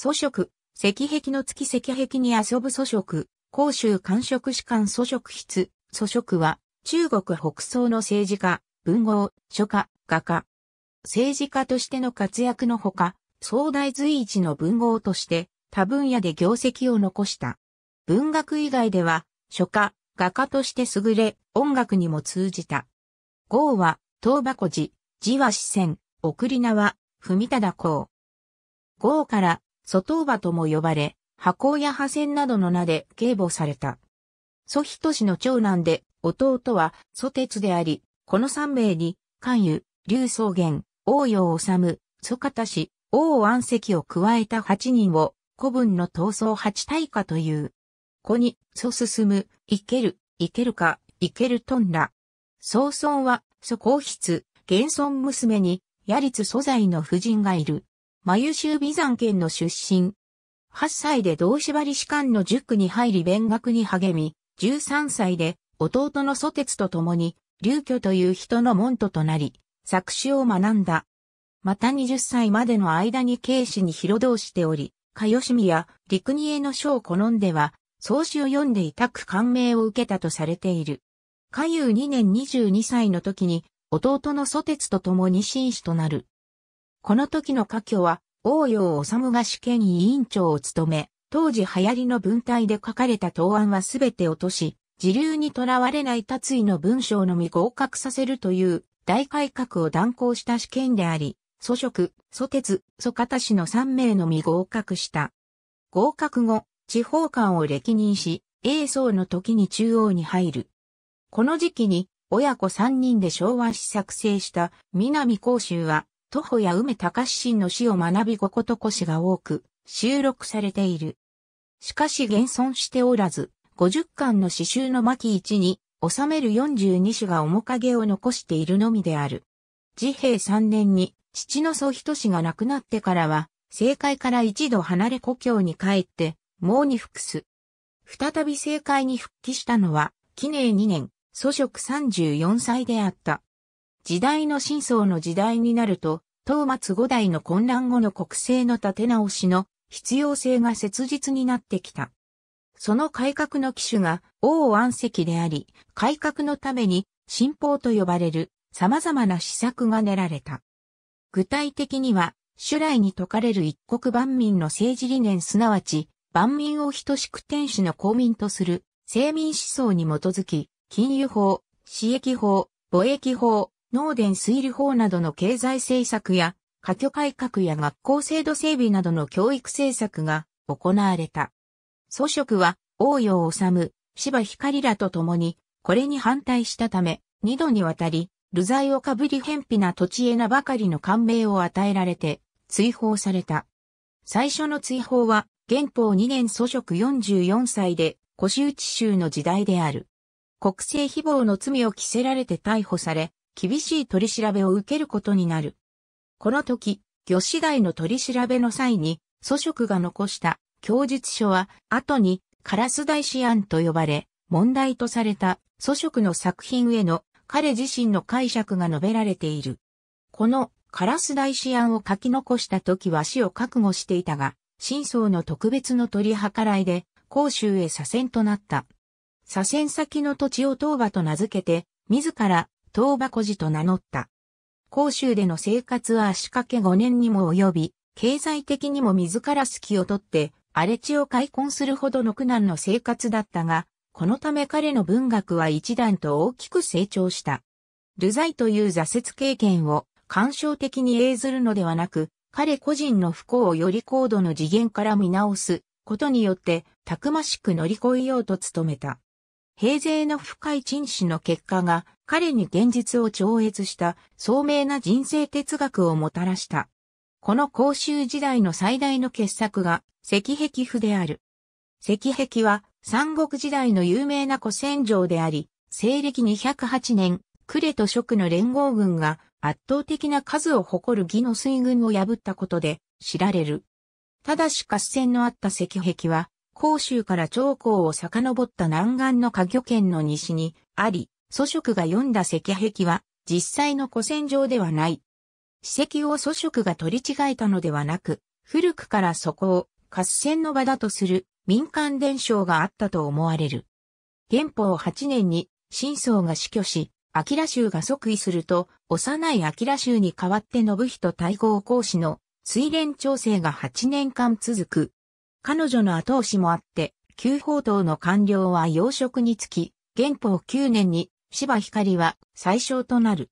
祖食、石壁の月石壁に遊ぶ祖食、広州官職士官祖食筆、祖食は、中国北宋の政治家、文豪、書家、画家。政治家としての活躍のほか、壮大随一の文豪として、他分野で業績を残した。文学以外では、書家、画家として優れ、音楽にも通じた。豪は、東箱寺、字は四川、送り名は、文忠公。豪から、祖頭馬とも呼ばれ、箱や破線などの名で警護された。祖人氏の長男で、弟は祖鉄であり、この三名に、関羽、劉草原、王陽治、祖方氏、王安石を加えた八人を、古文の闘争八大化という。子に、祖進む、行ける、行けるか、行けるとんら。早孫は、祖皇室、現孫娘に、やりつ素材の夫人がいる。眉州美山県の出身。8歳で道縛り士官の塾に入り勉学に励み、13歳で弟の蘇鉄と共に、流居という人の門徒となり、作詞を学んだ。また20歳までの間に慶氏に広道しており、かよしみや陸にへの書を好んでは、創始を読んでいたく感銘を受けたとされている。下遊2年22歳の時に、弟の蘇鉄と共に紳士となる。この時の科挙は、王陽治が試験委員長を務め、当時流行りの文体で書かれた答案はすべて落とし、時流にとらわれない達意の文章のみ合格させるという大改革を断行した試験であり、祖職、祖鉄、祖方氏の3名のみ合格した。合格後、地方官を歴任し、英宗の時に中央に入る。この時期に、親子3人で昭和史作成した南甲州は、徒歩や梅隆信の死を学びごことこしが多く収録されている。しかし現存しておらず、五十巻の詩集の巻一に収める四十二種が面影を残しているのみである。治平三年に父の祖人氏が亡くなってからは、政界から一度離れ故郷に帰って、もうに服す。再び政界に復帰したのは、記念二年、祖職十四歳であった。時代の真相の時代になると、東末五代の混乱後の国政の立て直しの必要性が切実になってきた。その改革の機種が王安石であり、改革のために新法と呼ばれる様々な施策が練られた。具体的には、主来に説かれる一国万民の政治理念すなわち、万民を等しく天使の公民とする、政民思想に基づき、金融法、私益法、貿易法、農田水利法などの経済政策や、科挙改革や学校制度整備などの教育政策が行われた。祖職は、王陽治、芝光らと共に、これに反対したため、二度にわたり、流罪をかぶり偏僻な土地へなばかりの感銘を与えられて、追放された。最初の追放は、元宝2年祖職44歳で、腰打ち州の時代である。国政誹謗の罪を着せられて逮捕され、厳しい取り調べを受けることになる。この時、魚師代の取り調べの際に、祖職が残した供述書は、後にカラス大師案と呼ばれ、問題とされた祖職の作品への彼自身の解釈が述べられている。このカラス大師案を書き残した時は死を覚悟していたが、真相の特別の取り計らいで、甲州へ左遷となった。左遷先の土地を東馬と名付けて、自ら東箱寺と名乗った。甲州での生活は足掛け5年にも及び、経済的にも自ら隙を取って、荒れ地を開墾するほどの苦難の生活だったが、このため彼の文学は一段と大きく成長した。流罪という挫折経験を感傷的に映ずるのではなく、彼個人の不幸をより高度の次元から見直すことによって、たくましく乗り越えようと努めた。平勢の深い陳氏の結果が彼に現実を超越した聡明な人生哲学をもたらした。この公衆時代の最大の傑作が石壁譜である。石壁は三国時代の有名な古戦場であり、西暦208年、呉と蜀の連合軍が圧倒的な数を誇る義の水軍を破ったことで知られる。ただし合戦のあった石壁は甲州から長江を遡った南岸の下魚圏の西にあり、祖職が読んだ石壁は実際の古戦場ではない。史跡を祖職が取り違えたのではなく、古くからそこを合戦の場だとする民間伝承があったと思われる。元宝8年に新僧が死去し、明州が即位すると、幼い明州に代わって信人大号講師の水連調整が8年間続く。彼女の後押しもあって、旧宝道の官僚は要職につき、元宝9年に芝光は最小となる。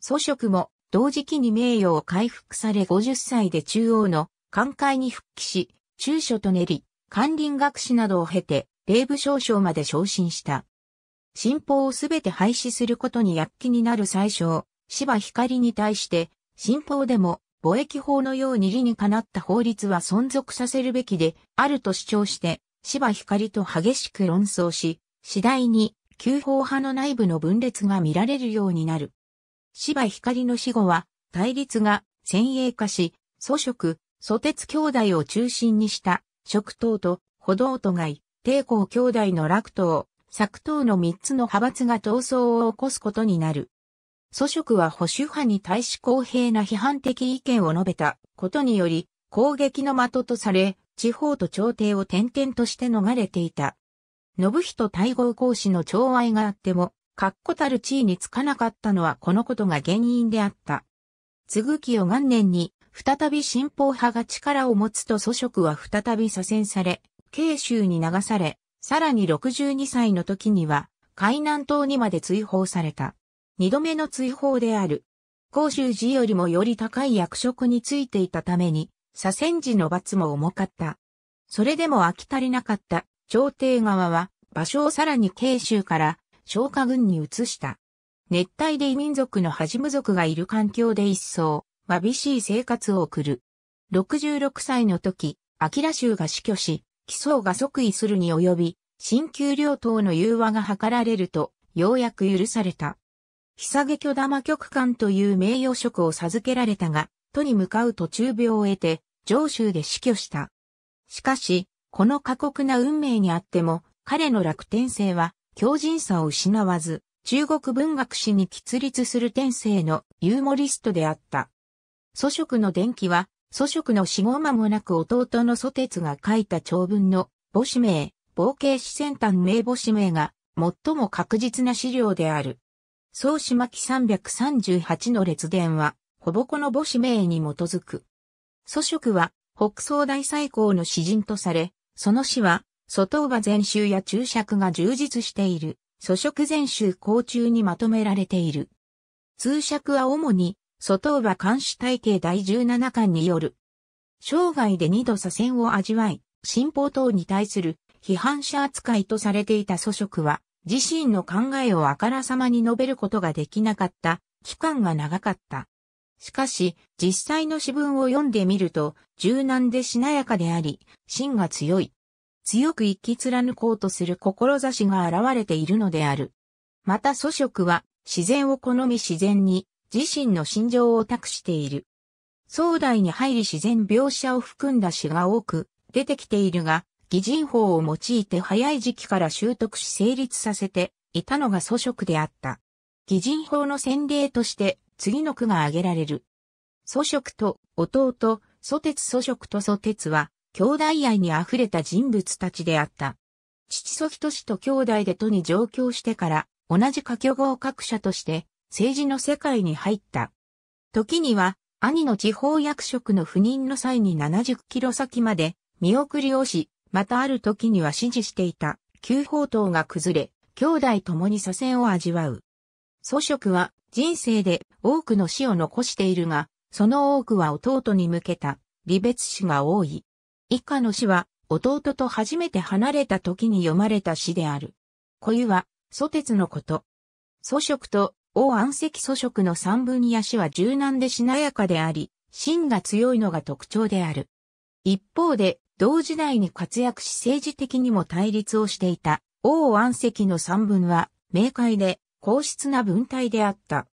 祖職も同時期に名誉を回復され50歳で中央の官会に復帰し、中書と練り、官林学士などを経て、霊部少将まで昇進した。新法をすべて廃止することに躍起になる最小、芝光に対して、新法でも貿易法のように理にかなった法律は存続させるべきで、あると主張して、芝光と激しく論争し、次第に、旧法派の内部の分裂が見られるようになる。芝光の死後は、対立が先鋭化し、祖職、祖鉄兄弟を中心にした、食党と歩道都外、帝抗兄弟の楽党、作党の三つの派閥が闘争を起こすことになる。祖職は保守派に対し公平な批判的意見を述べたことにより、攻撃の的とされ、地方と朝廷を転々として逃れていた。信人対合公使の寵愛があっても、確固たる地位につかなかったのはこのことが原因であった。継ぐ清元年に、再び新法派が力を持つと祖職は再び左遷され、慶州に流され、さらに62歳の時には、海南島にまで追放された。二度目の追放である。公州寺よりもより高い役職についていたために、左遷時の罰も重かった。それでも飽き足りなかった朝廷側は、場所をさらに慶州から昇華軍に移した。熱帯で異民族のハジム族がいる環境で一層、わびしい生活を送る。66歳の時、アキラ州が死去し、奇想が即位するに及び、新旧両党の融和が図られると、ようやく許された。きょ巨玉局官という名誉職を授けられたが、都に向かう途中病を得て、上州で死去した。しかし、この過酷な運命にあっても、彼の楽天性は、強靭さを失わず、中国文学史に喫立する天性のユーモリストであった。祖職の伝記は、祖職の死後間もなく弟の祖哲が書いた長文の母子名、冒険史先端名母子名が最も確実な資料である。総島記338の列伝は、ほぼこの母子名に基づく。祖職は、北総大最高の詩人とされ、その詩は、外馬全集や注釈が充実している、祖職全集公中にまとめられている。通釈は主に、外馬監視体系第17巻による。生涯で二度左遷を味わい、新法等に対する批判者扱いとされていた祖職は、自身の考えをあからさまに述べることができなかった期間が長かった。しかし、実際の詩文を読んでみると、柔軟でしなやかであり、芯が強い。強く生き貫こうとする志が現れているのである。また祖職は、自然を好み自然に、自身の心情を託している。壮大に入り自然描写を含んだ詩が多く出てきているが、擬人法を用いて早い時期から習得し成立させていたのが祖職であった。擬人法の先例として次の句が挙げられる。祖職と弟、祖鉄祖職と祖鉄は兄弟愛に溢れた人物たちであった。父祖人氏と兄弟で都に上京してから同じ家挙合格者として政治の世界に入った。時には兄の地方役職の赴任の際に70キロ先まで見送りをし、またある時には支持していた旧宝刀が崩れ、兄弟共に左遷を味わう。祖職は人生で多くの死を残しているが、その多くは弟に向けた離別死が多い。以下の死は弟と初めて離れた時に読まれた死である。小湯は祖鉄のこと。祖職と王安石祖職の三分野死は柔軟でしなやかであり、芯が強いのが特徴である。一方で、同時代に活躍し政治的にも対立をしていた王安石の三文は明快で皇質な文体であった。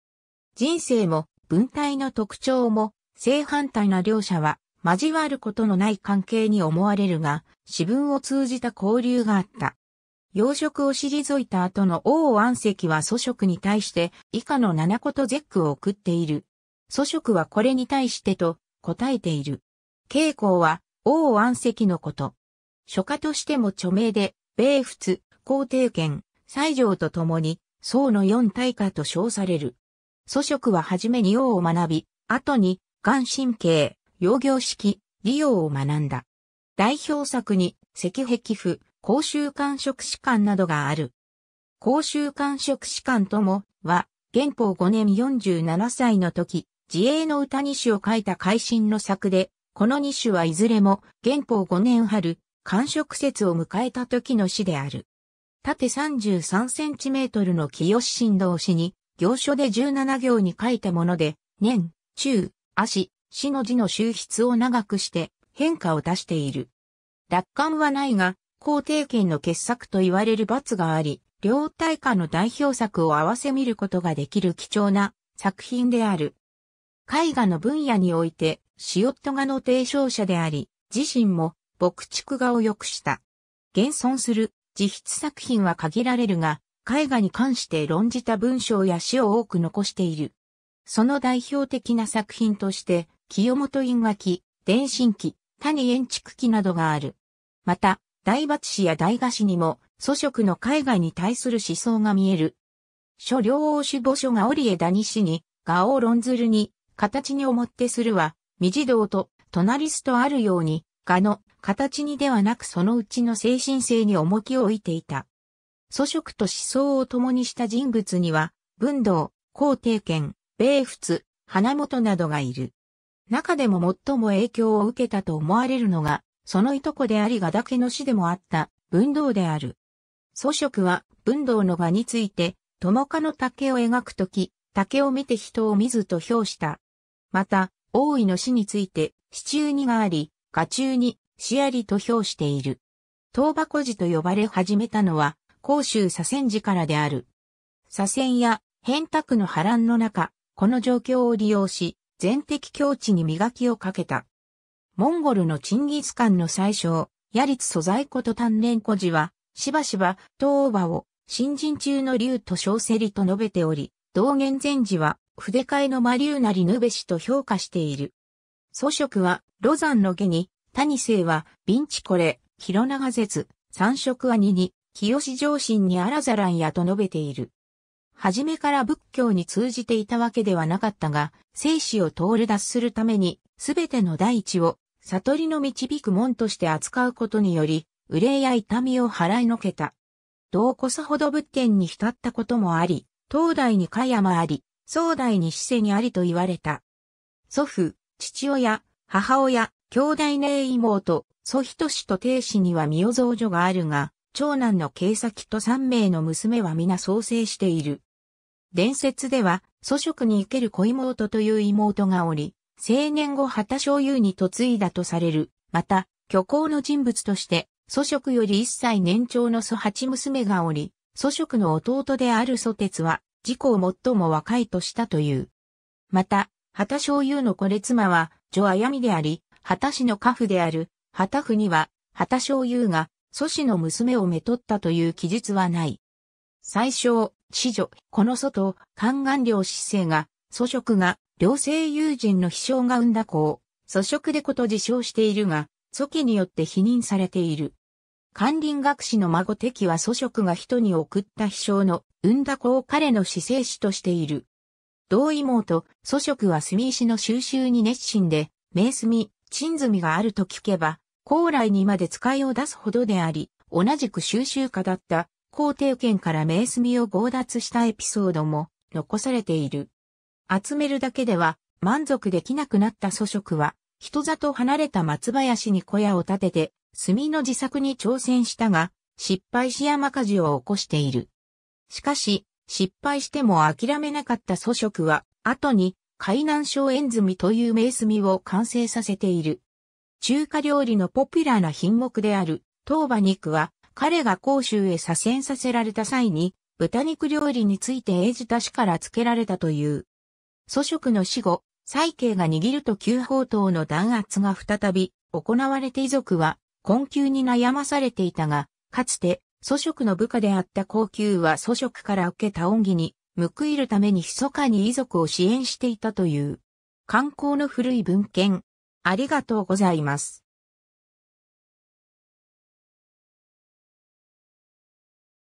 人生も文体の特徴も正反対な両者は交わることのない関係に思われるが、私文を通じた交流があった。養殖を退いた後の王安石は祖職に対して以下の七言絶句を送っている。祖職はこれに対してと答えている。慶光は王安石のこと。書家としても著名で、米仏、皇帝権、西条と共に、宋の四大家と称される。祖職は初めに王を学び、後に、眼神経、養業式、利用を学んだ。代表作に、石壁譜、公衆官職士官などがある。公衆官職士官とも、は、元宝5年47歳の時、自衛の歌に詩を書いた改心の作で、この2種はいずれも、元宝5年春、寒食節を迎えた時の詩である。縦33センチメートルの清振動詩に、行書で17行に書いたもので、年、中、足、死の字の周筆を長くして変化を出している。楽観はないが、皇帝権の傑作と言われる罰があり、両大家の代表作を合わせ見ることができる貴重な作品である。絵画の分野においてシオット画の提唱者であり、自身も牧畜画を良くした。現存する自筆作品は限られるが、絵画に関して論じた文章や詩を多く残している。その代表的な作品として、清本院垣、伝信記、谷円築記などがある。また、大伐師や大画師にも、祖食の絵画に対する思想が見える。諸両王主母書が織谷氏に、画を論ずるに、形に思ってするは、未自動と、隣すとあるように、画の、形にではなくそのうちの精神性に重きを置いていた。祖職と思想を共にした人物には、文道、皇帝権、米仏、花本などがいる。中でも最も影響を受けたと思われるのが、そのいとこでありがだけの死でもあった文道である。祖職は文道の画について、友かの竹を描くとき、竹を見て人を見ずと評した。また、王位の死について、死中にがあり、家中に死ありと評している。東箱寺と呼ばれ始めたのは、甲州左遷寺からである。左遷や変卓の波乱の中、この状況を利用し、全敵境地に磨きをかけた。モンゴルのチンギスカンの最初、ヤリツ素材庫と鍛錬古寺は、しばしば、東馬を、新人中の竜と小競りと述べており、道元禅寺は、筆替えのマリューぬべヌベシと評価している。装飾は、ロザンの下に、谷星は、ビンチコレ、広長絶、三色兄に、清志上心にあらざらんやと述べている。はじめから仏教に通じていたわけではなかったが、生死を通る脱するために、すべての大地を、悟りの導く門として扱うことにより、憂いや痛みを払いのけた。どうこそほど仏典に浸ったこともあり、東大に加山あり、壮大に死世にありと言われた。祖父、父親、母親、兄弟姉妹、祖人氏と定子には三代造女があるが、長男の慶崎と三名の娘は皆創生している。伝説では、祖職に生ける小妹という妹がおり、青年後畑小優に嫁いだとされる。また、虚構の人物として、祖職より一歳年長の祖八娘がおり、祖職の弟である祖哲は、自己を最も若いとしたという。また、畑小友のこれ妻は、女あやみであり、畑氏の家父である、畑府には、畑小友が、祖師の娘をめとったという記述はない。最小、子女、この祖と、宦願領子生が、祖職が、両性友人の秘書が生んだ子を、祖職でこと自称しているが、祖記によって否認されている。管林学士の孫敵は祖職が人に送った秘書の産んだ子を彼の私生子としている。同妹、祖職は墨石の収集に熱心で、名墨、沈墨があると聞けば、高麗にまで使いを出すほどであり、同じく収集家だった皇帝権から名墨を強奪したエピソードも残されている。集めるだけでは満足できなくなった祖職は、人里離れた松林に小屋を建てて炭の自作に挑戦したが、失敗し山火事を起こしている。しかし、失敗しても諦めなかった祖食は、後に海南省縁炭という名炭を完成させている。中華料理のポピュラーな品目である、当馬肉は、彼が甲州へ左遷させられた際に、豚肉料理について英字たしから付けられたという。祖食の死後、蔡慶が握ると旧宝刀の弾圧が再び行われて遺族は困窮に悩まされていたが、かつて、祖職の部下であった高級は祖職から受けた恩義に、報いるために密かに遺族を支援していたという。観光の古い文献。ありがとうございます。